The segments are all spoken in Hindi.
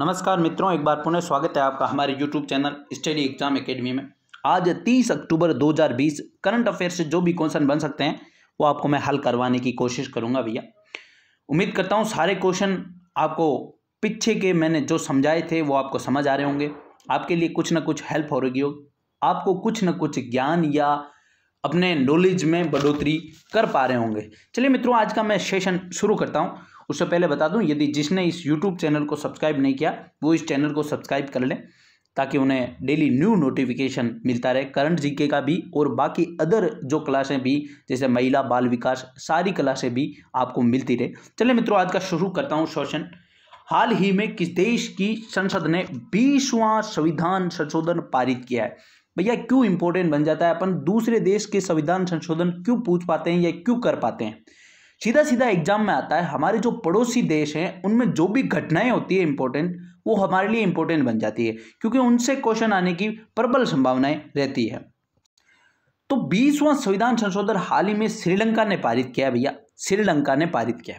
नमस्कार मित्रों एक बार पुनः स्वागत है आपका हमारे YouTube channel study exam academy में आज 30 अक्टूबर 2020 करंट अफेयर से जो भी क्वेश्चन बन सकते हैं वो आपको मैं हल करवाने की कोशिश करूंगा भैया उम्मीद करता हूँ सारे क्वेश्चन आपको पीछे के मैंने जो समझाए थे वो आपको समझ आ रहे होंगे आपके लिए कुछ ना कुछ हेल्प हो रही होगी आपको कुछ ना कुछ ज्ञान या अपने नॉलेज में बढ़ोतरी कर पा रहे होंगे चलिए मित्रों आज का मैं सेशन शुरू करता हूँ उससे पहले बता दूं यदि जिसने इस यूट्यूब चैनल को सब्सक्राइब नहीं किया वो इस चैनल को सब्सक्राइब कर लें ताकि उन्हें डेली न्यू नोटिफिकेशन मिलता रहे करंट जीके का भी और बाकी अदर जो क्लासें भी जैसे महिला बाल विकास सारी क्लासें भी आपको मिलती रहे चले मित्रों आज का शुरू करता हूँ शोषण हाल ही में किस देश की संसद ने बीसवां संविधान संशोधन पारित किया है भैया क्यों इंपॉर्टेंट बन जाता है अपन दूसरे देश के संविधान संशोधन क्यों पूछ पाते हैं या क्यों कर पाते हैं सीधा सीधा एग्जाम में आता है हमारे जो पड़ोसी देश हैं उनमें जो भी घटनाएं होती है इंपॉर्टेंट वो हमारे लिए इंपॉर्टेंट बन जाती है क्योंकि उनसे क्वेश्चन आने की प्रबल संभावनाएं रहती है तो बीसवां संविधान संशोधन हाल ही में श्रीलंका ने पारित किया भैया श्रीलंका ने पारित किया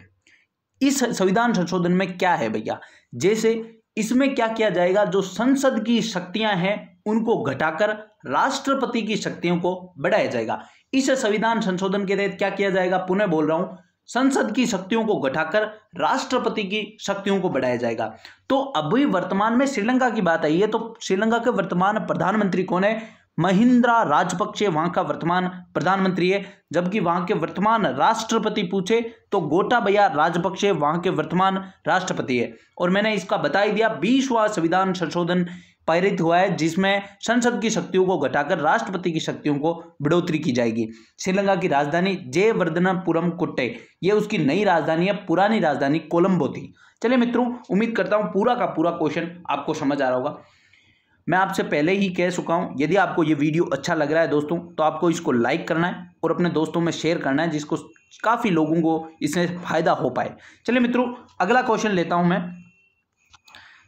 इस संविधान संशोधन में क्या है भैया जैसे इसमें क्या किया जाएगा जो संसद की शक्तियां हैं उनको घटाकर राष्ट्रपति की शक्तियों को बढ़ाया जाएगा इस संविधान संशोधन के तहत क्या किया जाएगा पुनः बोल रहा हूं संसद की शक्तियों को घटाकर राष्ट्रपति की शक्तियों को बढ़ाया जाएगा तो अभी वर्तमान में श्रीलंका की बात आई है तो श्रीलंका के वर्तमान प्रधानमंत्री कौन है महिंद्रा राजपक्षे वहां का वर्तमान प्रधानमंत्री है जबकि वहां के वर्तमान राष्ट्रपति पूछे तो गोटाबया राजपक्षे वहां के वर्तमान राष्ट्रपति है और मैंने इसका बताई दिया बीसवा संविधान संशोधन पारित हुआ है जिसमें संसद की शक्तियों को घटाकर राष्ट्रपति की शक्तियों को बढ़ोतरी की जाएगी श्रीलंका की राजधानी जे कुट्टे ये उसकी नई राजधानी है पुरानी राजधानी कोलंबो थी चलिए मित्रों उम्मीद करता हूँ पूरा का पूरा क्वेश्चन आपको समझ आ रहा होगा मैं आपसे पहले ही कह चुका हूँ यदि आपको ये वीडियो अच्छा लग रहा है दोस्तों तो आपको इसको लाइक करना है और अपने दोस्तों में शेयर करना है जिसको काफ़ी लोगों को इसमें फ़ायदा हो पाए चलिए मित्रों अगला क्वेश्चन लेता हूँ मैं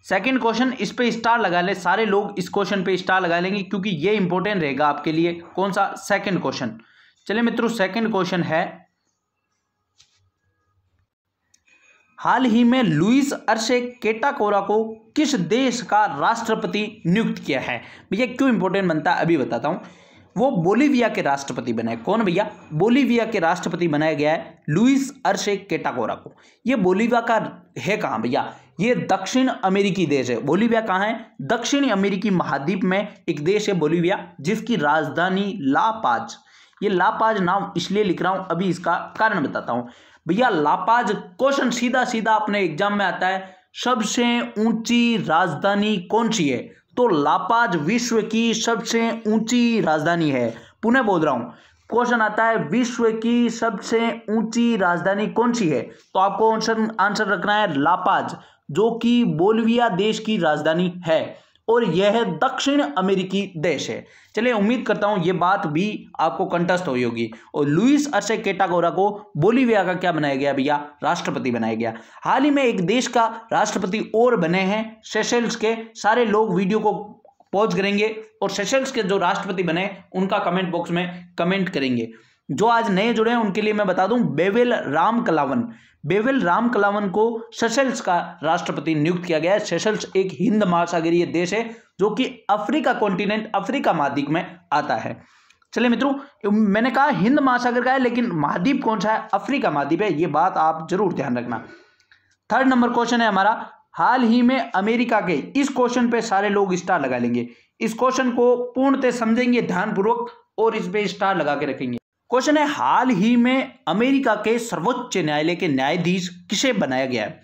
सेकंड क्वेश्चन इस पे स्टार लगा ले सारे लोग इस क्वेश्चन पे स्टार लगा लेंगे क्योंकि ये इंपॉर्टेंट रहेगा आपके लिए कौन सा सेकंड क्वेश्चन चलिए मित्रों सेकंड क्वेश्चन है हाल ही में लुइस अर्शे केटाकोरा को किस देश का राष्ट्रपति नियुक्त किया है भैया क्यों इंपॉर्टेंट बनता है अभी बताता हूं वो बोलीविया के राष्ट्रपति बनाए कौन भैया बोलीविया के राष्ट्रपति बनाया गया है लुइस अर्शे केटाकोरा को ये बोलीविया का है कहाँ भैया ये दक्षिण अमेरिकी देश है बोलीविया कहाँ है दक्षिण अमेरिकी महाद्वीप में एक देश है बोलीविया जिसकी राजधानी लापाज ये लापाज नाम इसलिए लिख रहा हूँ अभी इसका कारण बताता हूँ भैया लापाज क्वेश्चन सीधा सीधा अपने एग्जाम में आता है सबसे ऊंची राजधानी कौन सी है तो लापाज विश्व की सबसे ऊंची राजधानी है पुनः बोल रहा हूँ क्वेश्चन आता है विश्व की सबसे ऊंची राजधानी कौन सी है तो आपको आंसर आंसर रखना है लापाज जो कि बोलविया देश की राजधानी है और यह दक्षिण अमेरिकी देश है चलिए उम्मीद करता हूं यह बात भी आपको कंटस्थ हुई होगी और लुइस अर्से केटागोरा को बोलीविया का क्या बनाया गया भैया राष्ट्रपति बनाया गया हाल ही में एक देश का राष्ट्रपति और बने हैं सेशल्स के सारे लोग वीडियो को पॉज करेंगे और सेशल्स के जो राष्ट्रपति बने उनका कमेंट बॉक्स में कमेंट करेंगे जो आज नए जुड़े हैं उनके लिए मैं बता दूं Wavel Ramkalawan Wavel Ramkalawan को सेशल्स का राष्ट्रपति नियुक्त किया गया है सेशल्स एक हिंद महासागरीय देश है जो कि अफ्रीका कॉन्टिनेंट अफ्रीका महाद्वीप में आता है चलिए मित्रों मैंने कहा हिंद महासागर का है लेकिन महाद्वीप कौन सा है अफ्रीका महाद्वीप है ये बात आप जरूर ध्यान रखना थर्ड नंबर क्वेश्चन है हमारा हाल ही में अमेरिका के इस क्वेश्चन पे सारे लोग स्टार लगा लेंगे इस क्वेश्चन को पूर्णतः समझेंगे ध्यानपूर्वक और इस पे स्टार लगा के रखेंगे क्वेश्चन है हाल ही में अमेरिका के सर्वोच्च न्यायालय के न्यायाधीश किसे बनाया गया है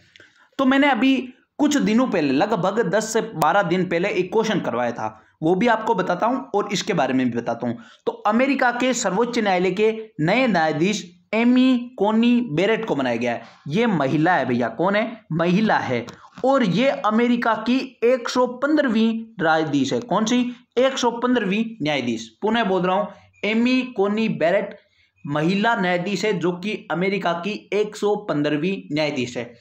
तो मैंने अभी कुछ दिनों पहले लगभग 10 से 12 दिन पहले एक क्वेश्चन करवाया था वो भी आपको बताता हूं और इसके बारे में भी बताता हूं तो अमेरिका के सर्वोच्च न्यायालय के नए न्यायाधीश एमी कोनी बेरेट को बनाया गया है ये महिला है भैया कौन है महिला है और ये अमेरिका की 115वीं न्यायाधीश है कौन सी 115वीं न्यायाधीश पुनः बोल रहा हूं एमी कोनी बैरेट महिला न्यायाधीश है जो कि अमेरिका की 115वीं न्यायाधीश है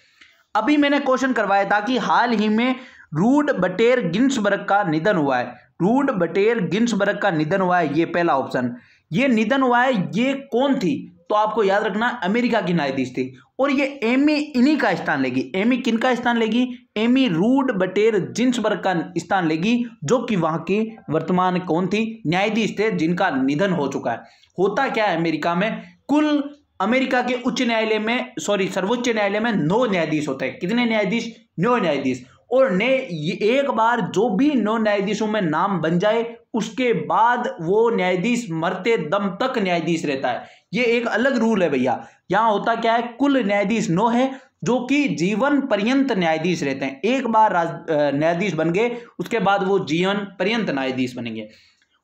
अभी मैंने क्वेश्चन करवाया था कि हाल ही में रूड बटेर गिन्सबर्ग का निधन हुआ है रूड बटेर गिन्सबर्ग का निधन हुआ है ये पहला ऑप्शन ये निधन हुआ है ये कौन थी तो आपको याद रखना अमेरिका की न्यायाधीश थी और ये एमी इन्हीं का स्थान लेगी एमी किन का स्थान लेगी एमी रूड बटेर जिन्सबर्ग का स्थान लेगी जो कि वहां की वर्तमान कौन थी न्यायाधीश थे जिनका निधन हो चुका है होता क्या है अमेरिका में कुल अमेरिका के उच्च न्यायालय में सॉरी सर्वोच्च न्यायालय में नौ न्यायाधीश होते हैं कितने न्यायाधीश नौ न्यायाधीश और ने एक बार जो भी नौ न्यायाधीशों में नाम बन जाए उसके बाद वो न्यायाधीश मरते दम तक न्यायाधीश रहता है ये एक अलग रूल है भैया यहाँ होता क्या है कुल न्यायाधीश नौ है जो कि जीवन पर्यंत न्यायाधीश रहते हैं एक बार न्यायाधीश बन गए उसके बाद वो जीवन पर्यंत न्यायाधीश बनेंगे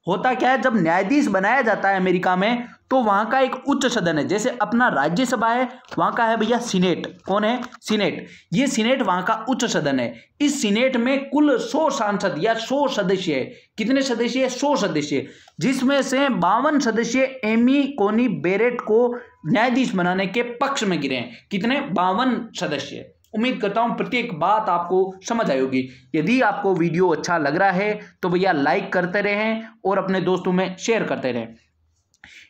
होता क्या है जब न्यायाधीश बनाया जाता है अमेरिका में तो वहाँ का एक उच्च सदन है जैसे अपना राज्यसभा है वहाँ का है भैया सीनेट कौन है सीनेट ये सीनेट वहाँ का उच्च सदन है इस सीनेट में कुल सौ सांसद या सौ सदस्य है कितने सदस्य है सौ सदस्य जिसमें से बावन सदस्य एमी कोनी बेरेट को न्यायाधीश बनाने के पक्ष में गिरे हैं कितने बावन सदस्य उम्मीद करता हूँ प्रत्येक बात आपको समझ आई होगी यदि आपको वीडियो अच्छा लग रहा है तो भैया लाइक करते रहें और अपने दोस्तों में शेयर करते रहें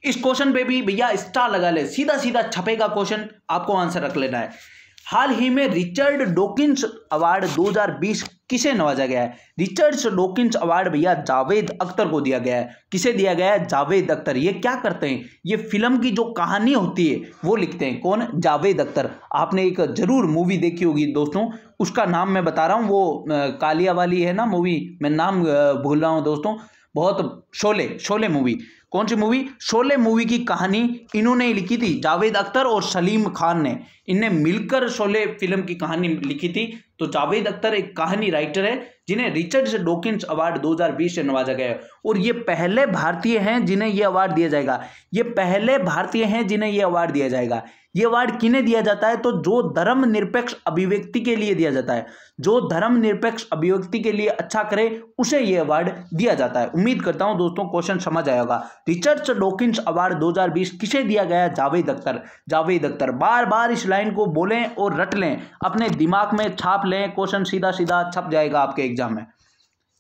इस क्वेश्चन पे भी भैया स्टार लगा ले सीधा सीधा छपेगा क्वेश्चन आपको आंसर रख लेना है हाल ही में रिचर्ड डोकिंस अवार्ड 2020 किसे नवाजा गया है रिचर्ड डोकिंस अवार्ड भैया जावेद अख्तर को दिया गया है किसे दिया गया है जावेद अख्तर ये क्या करते हैं ये फिल्म की जो कहानी होती है वो लिखते हैं कौन जावेद अख्तर आपने एक जरूर मूवी देखी होगी दोस्तों उसका नाम मैं बता रहा हूँ वो कालिया वाली है ना मूवी मैं नाम भूल रहा हूँ दोस्तों बहुत शोले शोले मूवी कौन सी मूवी शोले मूवी की कहानी इन्होंने लिखी थी जावेद अख्तर और सलीम खान ने इन्हें मिलकर शोले फिल्म की कहानी लिखी थी तो जावेद अख्तर एक कहानी राइटर है जिन्हें रिचर्ड डोकिंस अवार्ड 2020 से नवाजा गया है और ये पहले भारतीय हैं जिन्हें ये अवार्ड दिया जाएगा ये पहले भारतीय हैं जिन्हें ये अवार्ड दिया जाएगा ये अवार्ड किन्हें दिया जाता है तो जो धर्म निरपेक्ष अभिव्यक्ति के लिए दिया जाता है जो धर्म निरपेक्ष अभिव्यक्ति के लिए अच्छा करे उसे ये अवार्ड दिया जाता है उम्मीद करता हूं दोस्तों क्वेश्चन समझ आएगा रिचर्ड डोकिंस अवार्ड 2020 किसे दिया गया जावेद अख्तर जावेद अख्तर बार बार इस लाइन को बोलें और रट लें अपने दिमाग में छाप लें क्वेश्चन सीधा सीधा छप जाएगा आपके एग्जाम एग्जाम में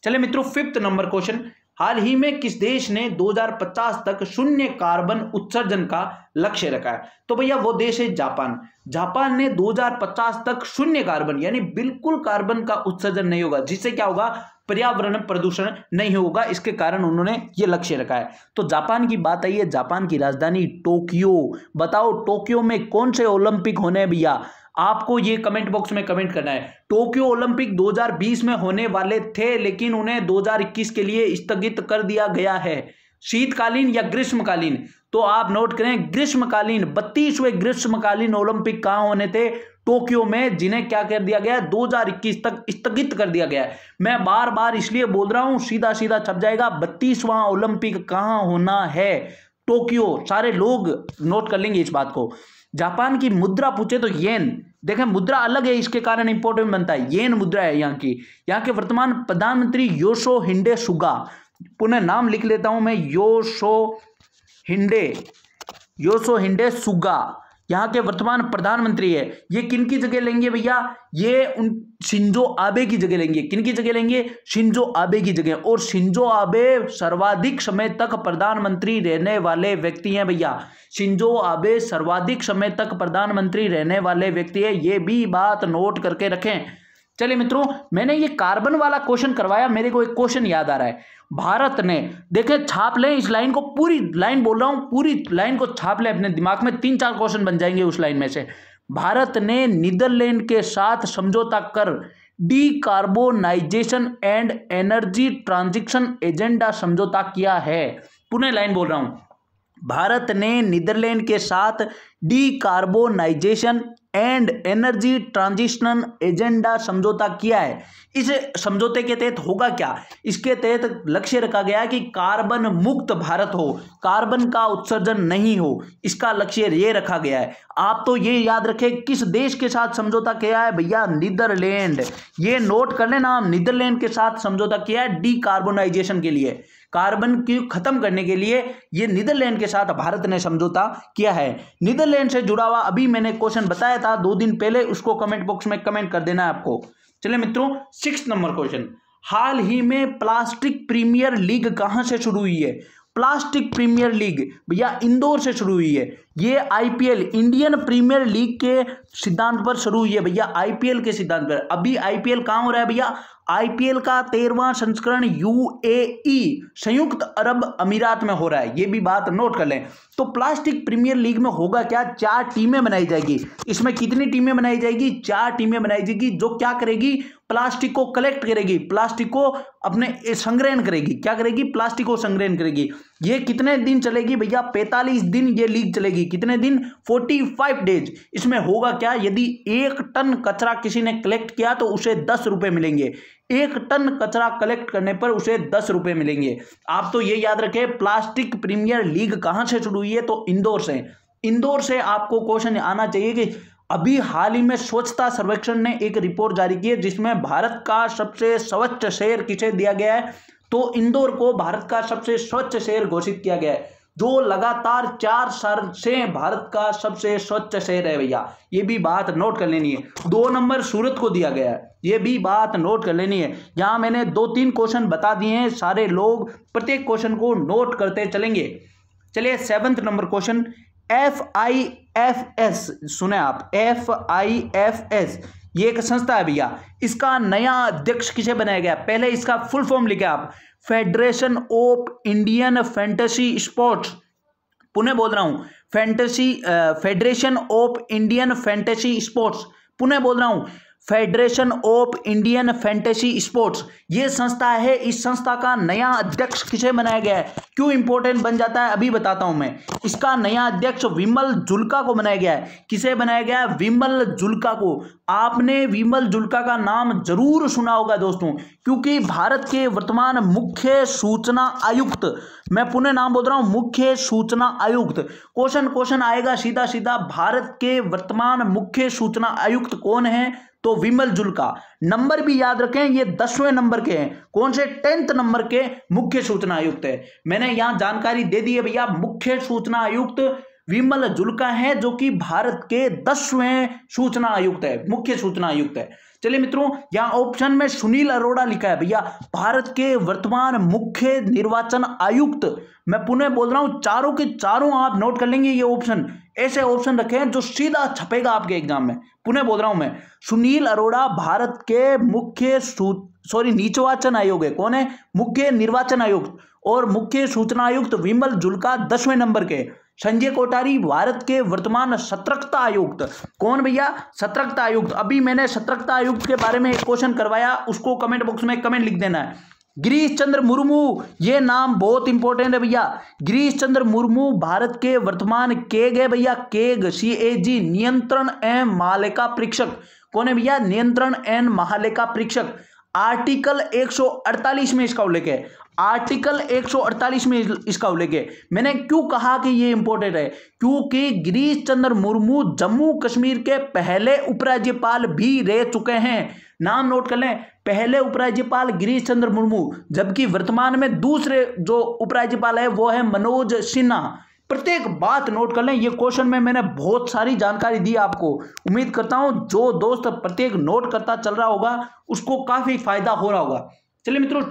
चले मित्रों फिफ्थ नंबर क्वेश्चन हाल ही में किस देश ने 2050 तक शून्य कार्बन उत्सर्जन का लक्ष्य रखा है तो भैया वो देश है जापान जापान ने 2050 तक शून्य कार्बन यानी बिल्कुल कार्बन का उत्सर्जन नहीं होगा जिससे क्या होगा पर्यावरण प्रदूषण नहीं होगा इसके कारण उन्होंने ये लक्ष्य रखा है तो जापान की बात आई है जापान की राजधानी टोक्यो बताओ टोक्यो में कौन से ओलंपिक होने भैया आपको ये कमेंट बॉक्स में कमेंट करना है टोक्यो ओलंपिक 2020 में होने वाले थे लेकिन उन्हें 2021 के लिए स्थगित कर दिया गया है शीतकालीन या ग्रीष्मकालीन तो आप नोट करें ग्रीष्मकालीन बत्तीसवें ग्रीष्मकालीन ओलंपिक कहां होने थे टोक्यो में जिन्हें क्या कर दिया गया 2021 तक स्थगित कर दिया गया मैं बार बार इसलिए बोल रहा हूं सीधा सीधा छप जाएगा बत्तीसवां ओलंपिक कहां होना है टोक्यो सारे लोग नोट कर लेंगे इस बात को जापान की मुद्रा पूछे तो येन देखें मुद्रा अलग है इसके कारण इंपोर्टेंट बनता है येन मुद्रा है यहाँ की यहाँ के वर्तमान प्रधानमंत्री योशो हिंडे सुगा पुनः नाम लिख लेता हूं मैं योशो हिंडे योशो हिंडे सुगा यहाँ के वर्तमान प्रधानमंत्री है ये किन की जगह लेंगे भैया ये उन शिंजो आबे की जगह लेंगे किन की जगह लेंगे शिंजो आबे की जगह और शिंजो आबे सर्वाधिक समय तक प्रधानमंत्री रहने वाले व्यक्ति हैं भैया शिंजो आबे सर्वाधिक समय तक प्रधानमंत्री रहने वाले व्यक्ति है ये भी बात नोट करके रखें चलिए मित्रों मैंने ये कार्बन वाला क्वेश्चन करवाया मेरे को एक क्वेश्चन याद आ रहा है भारत ने देखे छाप लें इस लाइन को पूरी लाइन बोल रहा हूं पूरी लाइन को छाप लें अपने दिमाग में तीन चार क्वेश्चन बन जाएंगे उस लाइन में से भारत ने नीदरलैंड के साथ समझौता कर decarbonisation and energy transition agenda समझौता किया है पुनः लाइन बोल रहा हूं भारत ने नीदरलैंड के साथ decarbonisation and energy transitional agenda समझौता किया है इस समझौते के तहत होगा क्या इसके तहत लक्ष्य रखा गया कि कार्बन मुक्त भारत हो कार्बन का उत्सर्जन नहीं हो इसका लक्ष्य ये रखा गया है आप तो ये याद रखें किस देश के साथ समझौता किया है भैया नीदरलैंड ये नोट कर लेना नीदरलैंड के साथ समझौता किया है डी के लिए कार्बन की खत्म करने के लिए ये नीदरलैंड के साथ भारत ने समझौता किया है नीदरलैंड से जुड़ा हुआ अभी मैंने क्वेश्चन बताया था दो दिन पहले उसको कमेंट बॉक्स में कमेंट कर देना है आपको चले मित्रों सिक्स नंबर क्वेश्चन हाल ही में प्लास्टिक प्रीमियर लीग कहाँ से शुरू हुई है प्लास्टिक प्रीमियर लीग भैया इंदौर से शुरू हुई है ये आईपीएल इंडियन प्रीमियर लीग के सिद्धांत पर शुरू हुई है भैया आईपीएल के सिद्धांत पर अभी आईपीएल कहाँ हो रहा है भैया आईपीएल का तेरहवां संस्करण यूएई संयुक्त अरब अमीरात में हो रहा है ये भी बात नोट कर लें तो प्लास्टिक प्रीमियर लीग में होगा क्या चार टीमें बनाई जाएगी इसमें कितनी टीमें बनाई जाएगी चार टीमें बनाई जाएगी जो क्या करेगी प्लास्टिक को कलेक्ट करेगी प्लास्टिक को अपने संग्रहण करेगी क्या करेगी प्लास्टिक को संग्रहण करेगी ये कितने दिन चलेगी भैया 45 दिन ये लीग चलेगी कितने दिन 45 डेज इसमें होगा क्या यदि एक टन कचरा किसी ने कलेक्ट किया तो उसे दस रुपये मिलेंगे एक टन कचरा कलेक्ट करने पर उसे दस रुपए मिलेंगे आप तो ये याद रखें प्लास्टिक प्रीमियर लीग कहां से शुरू हुई है तो इंदौर से इंदौर से आपको क्वेश्चन आना चाहिए कि अभी हाल ही में स्वच्छता सर्वेक्षण ने एक रिपोर्ट जारी की है जिसमें भारत का सबसे स्वच्छ शहर किसे दिया गया है तो इंदौर को भारत का सबसे स्वच्छ शहर घोषित किया गया है जो लगातार चार साल से भारत का सबसे स्वच्छ शहर है भैया ये भी बात नोट कर लेनी है दो नंबर सूरत को दिया गया है ये भी बात नोट कर लेनी है यहाँ मैंने दो तीन क्वेश्चन बता दिए हैं सारे लोग प्रत्येक क्वेश्चन को नोट करते चलेंगे चलिए seventh number question F I F S सुने आप एफ आई एफ एस ये एक संस्था है भैया इसका नया अध्यक्ष किसे बनाया गया पहले इसका फुल फॉर्म लिखे आप federation of Indian fantasy sports Pune बोल रहा हूं fantasy federation of Indian fantasy sports Pune बोल रहा हूं federation of Indian fantasy sports ये संस्था है इस संस्था का नया अध्यक्ष किसे बनाया गया है क्यों इंपॉर्टेंट बन जाता है अभी बताता हूं मैं इसका नया अध्यक्ष विमल जुल्का को बनाया गया है किसे बनाया गया है विमल जुल्का को आपने विमल जुल्का का नाम जरूर सुना होगा दोस्तों क्योंकि भारत के वर्तमान मुख्य सूचना आयुक्त मैं पुनः नाम बोल रहा हूं मुख्य सूचना आयुक्त क्वेश्चन क्वेश्चन आएगा सीधा सीधा भारत के वर्तमान मुख्य सूचना आयुक्त कौन है तो विमल जुलका नंबर भी याद रखें ये दसवें नंबर के हैं कौन से टेंथ नंबर के मुख्य सूचना आयुक्त है मैंने यहां जानकारी दे दी है भैया मुख्य सूचना आयुक्त विमल जुलका है जो कि भारत के दसवें सूचना आयुक्त है मुख्य सूचना आयुक्त है चलिए मित्रों यहाँ ऑप्शन में सुनील अरोड़ा लिखा है भैया भारत के वर्तमान मुख्य निर्वाचन आयुक्त मैं पुनः बोल रहा हूं चारों के चारों आप नोट कर लेंगे ये ऑप्शन ऐसे ऑप्शन रखे हैं जो सीधा छपेगा आपके एग्जाम में पुनः बोल रहा हूं मैं सुनील अरोड़ा भारत के मुख्य सॉरी निर्वाचन आयोग है कौन है मुख्य निर्वाचन आयुक्त और मुख्य सूचना आयुक्त विमल जुल्का दसवें नंबर के संजय कोटारी भारत के वर्तमान सतर्कता आयुक्त कौन भैया सतर्कता आयुक्त अभी मैंने सतर्कता आयुक्त के बारे में एक क्वेश्चन करवाया उसको कमेंट बॉक्स में कमेंट लिख देना है गिरीश चंद्र मुर्मू ये नाम बहुत इंपॉर्टेंट है भैया गिरीश चंद्र मुर्मू भारत के वर्तमान केग है भैया केग सी ए जी नियंत्रण एवं महालेखा परीक्षक कौन है भैया नियंत्रण एवं महालेखा परीक्षक आर्टिकल 148 में इसका उल्लेख है आर्टिकल 148 में इसका उल्लेख है मैंने क्यों कहा कि ये इंपॉर्टेंट है क्योंकि गिरीश चंद्र मुर्मू जम्मू कश्मीर के पहले उपराज्यपाल भी रह चुके हैं नाम नोट कर लें पहले उपराज्यपाल गिरीश चंद्र मुर्मू जबकि वर्तमान में दूसरे जो उपराज्यपाल है वो है मनोज सिन्हा प्रत्येक बात नोट कर लें ये क्वेश्चन में मैंने बहुत सारी जानकारी दी आपको उम्मीद करता हूं जो दोस्त प्रत्येक नोट करता चल रहा होगा उसको काफी फायदा हो रहा होगा चलिए मित्रों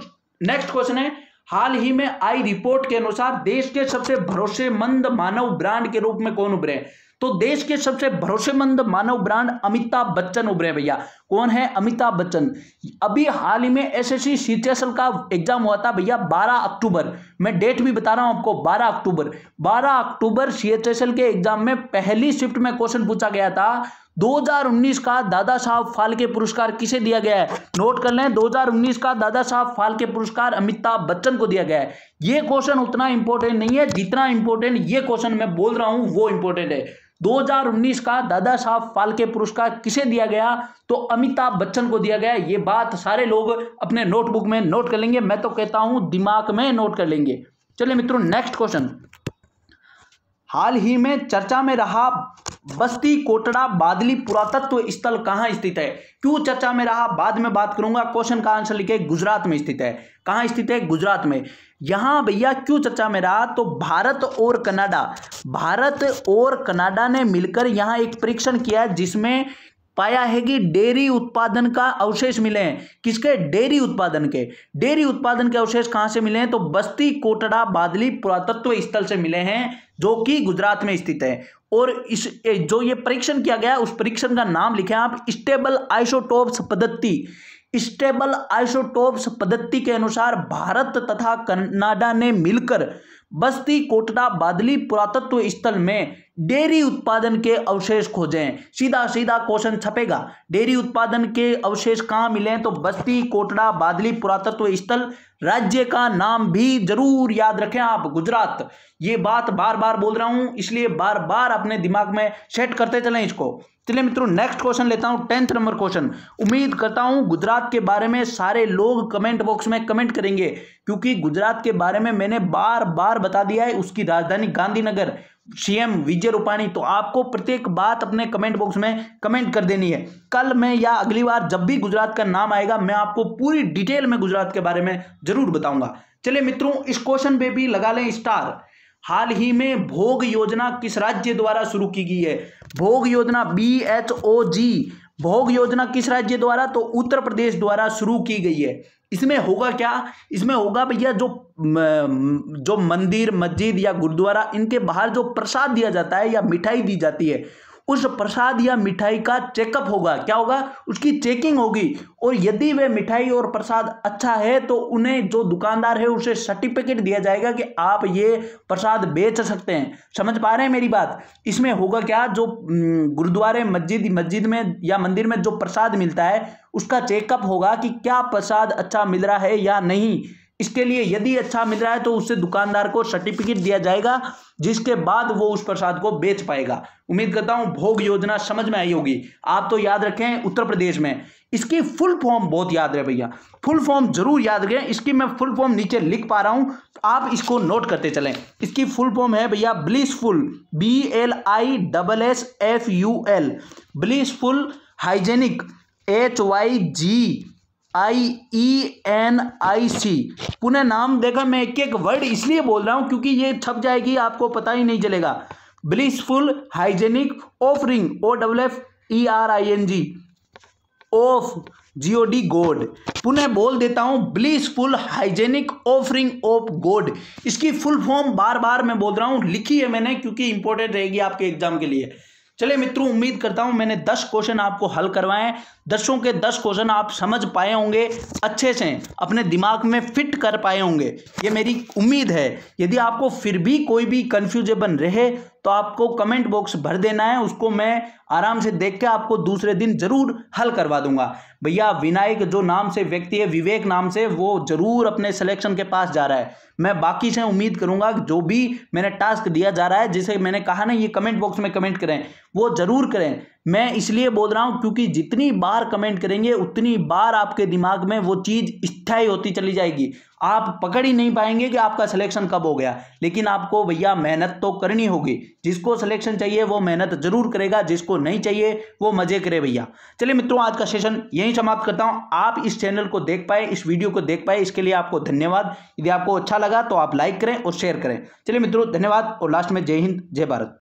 नेक्स्ट क्वेश्चन है हाल ही में आई रिपोर्ट के अनुसार देश के सबसे भरोसेमंद मानव ब्रांड के रूप में कौन उभरे तो देश के सबसे भरोसेमंद मानव ब्रांड अमिताभ बच्चन उभरे भैया कौन है अमिताभ बच्चन अभी हाल ही में एसएससी सीटीएसएल का एग्जाम हुआ था भैया 12 अक्टूबर मैं डेट भी बता रहा हूं आपको 12 अक्टूबर 12 अक्टूबर सीएचएसएल के एग्जाम में पहली शिफ्ट में क्वेश्चन पूछा गया था 2019 का दादा साहब फालके पुरस्कार किसे दिया गया है नोट कर लें 2019 का दादा साहब फालके पुरस्कार अमिताभ बच्चन को दिया गया है ये क्वेश्चन उतना इंपॉर्टेंट नहीं है जितना इंपॉर्टेंट ये क्वेश्चन मैं बोल रहा हूं वो इंपॉर्टेंट है 2019 का दादा साहब फालके पुरस्कार किसे दिया गया तो अमिताभ बच्चन को दिया गया ये बात सारे लोग अपने नोटबुक में नोट कर लेंगे मैं तो कहता हूं दिमाग में नोट कर लेंगे चलिए मित्रों नेक्स्ट क्वेश्चन हाल ही में चर्चा में रहा बस्ती कोटड़ा बादली पुरातत्व स्थल कहाँ स्थित है क्यों चर्चा में रहा बाद में बात करूंगा क्वेश्चन का आंसर लिखे गुजरात में स्थित है कहाँ स्थित है गुजरात में यहाँ भैया क्यों चर्चा में रहा तो भारत और कनाडा भारत और कनाडा ने मिलकर यहाँ एक परीक्षण किया जिसमें पाया है कि डेयरी उत्पादन का अवशेष मिले हैं किसके डेयरी उत्पादन के डेयरी उत्पादन के अवशेष कहां से मिले हैं तो बस्ती कोटड़ा बादली पुरातत्व स्थल से मिले हैं जो कि गुजरात में स्थित है और इस जो ये परीक्षण किया गया उस परीक्षण का नाम लिखे आप स्टेबल आइसोटोप्स पद्धति स्टेबल आइसोटोप्स पद्धति के अनुसार भारत तथा कनाडा ने मिलकर बस्ती कोटड़ा बादली पुरातत्व स्थल में डेयरी उत्पादन के अवशेष खोजें सीधा सीधा क्वेश्चन छपेगा डेयरी उत्पादन के अवशेष कहाँ मिले तो बस्ती कोटड़ा बादली पुरातत्व स्थल राज्य का नाम भी जरूर याद रखें आप गुजरात ये बात बार बार बोल रहा हूं इसलिए बार बार अपने दिमाग में सेट करते चलें इसको चलिए मित्रों नेक्स्ट क्वेश्चन लेता हूं टेंथ नंबर क्वेश्चन उम्मीद करता हूं गुजरात के बारे में सारे लोग कमेंट बॉक्स में कमेंट करेंगे क्योंकि गुजरात के बारे में मैंने बार बार बता दिया है उसकी राजधानी गांधीनगर सीएम विजय रूपाणी तो आपको प्रत्येक बात अपने कमेंट बॉक्स में कमेंट कर देनी है कल में या अगली बार जब भी गुजरात का नाम आएगा मैं आपको पूरी डिटेल में गुजरात के बारे में जरूर बताऊंगा चलिए मित्रों इस क्वेश्चन पे भी लगा लें स्टार हाल ही में भोग योजना किस राज्य द्वारा शुरू की गई है भोग योजना बी एच ओ जी भोग योजना किस राज्य द्वारा तो उत्तर प्रदेश द्वारा शुरू की गई है इसमें होगा क्या इसमें होगा भैया जो जो मंदिर मस्जिद या गुरुद्वारा इनके बाहर जो प्रसाद दिया जाता है या मिठाई दी जाती है उस प्रसाद या मिठाई का चेकअप होगा क्या होगा उसकी चेकिंग होगी और यदि वे मिठाई और प्रसाद अच्छा है तो उन्हें जो दुकानदार है उसे सर्टिफिकेट दिया जाएगा कि आप ये प्रसाद बेच सकते हैं समझ पा रहे हैं मेरी बात इसमें होगा क्या जो गुरुद्वारे मस्जिद मस्जिद में या मंदिर में जो प्रसाद मिलता है उसका चेकअप होगा कि क्या प्रसाद अच्छा मिल रहा है या नहीं इसके लिए यदि अच्छा मिल रहा है तो उससे दुकानदार को सर्टिफिकेट दिया जाएगा जिसके बाद वो उस प्रसाद को बेच पाएगा उम्मीद करता हूँ भोग योजना समझ में आई होगी आप तो याद रखें उत्तर प्रदेश में इसकी फुल फॉर्म बहुत याद रहे भैया फुल फॉर्म जरूर याद रखें इसकी मैं फुल फॉर्म नीचे लिख पा रहा हूँ आप इसको नोट करते चलें इसकी फुल फॉर्म है भैया blissful B L I double S F U L blissful hygienic H Y G I E N I C पुनः नाम देखा मैं एक एक वर्ड इसलिए बोल रहा हूं क्योंकि ये छप जाएगी आपको पता ही नहीं चलेगा blissful hygienic offering O double F E R I N G of G O D god पुनः बोल देता हूं ब्लिसफुल हाइजेनिक ऑफरिंग ऑफ गोड इसकी फुल फॉर्म बार बार मैं बोल रहा हूं लिखी है मैंने क्योंकि इंपॉर्टेंट रहेगी आपके एग्जाम के लिए चले मित्रों उम्मीद करता हूं मैंने 10 क्वेश्चन आपको हल करवाए दसों के 10 क्वेश्चन आप समझ पाए होंगे अच्छे से अपने दिमाग में फिट कर पाए होंगे ये मेरी उम्मीद है यदि आपको फिर भी कोई भी कन्फ्यूजेबन रहे तो आपको कमेंट बॉक्स भर देना है उसको मैं आराम से देख के आपको दूसरे दिन जरूर हल करवा दूंगा भैया विनायक जो नाम से व्यक्ति है विवेक नाम से वो जरूर अपने सिलेक्शन के पास जा रहा है मैं बाकी से उम्मीद करूंगा जो भी मैंने टास्क दिया जा रहा है जिसे मैंने कहा ना ये कमेंट बॉक्स में कमेंट करें वो जरूर करें मैं इसलिए बोल रहा हूँ क्योंकि जितनी बार कमेंट करेंगे उतनी बार आपके दिमाग में वो चीज़ स्थायी होती चली जाएगी आप पकड़ ही नहीं पाएंगे कि आपका सिलेक्शन कब हो गया लेकिन आपको भैया मेहनत तो करनी होगी जिसको सिलेक्शन चाहिए वो मेहनत जरूर करेगा जिसको नहीं चाहिए वो मजे करे भैया चलिए मित्रों आज का सेशन यहीं समाप्त करता हूँ आप इस चैनल को देख पाए इस वीडियो को देख पाए इसके लिए आपको धन्यवाद यदि आपको अच्छा लगा तो आप लाइक करें और शेयर करें चलिए मित्रों धन्यवाद और लास्ट में जय हिंद जय भारत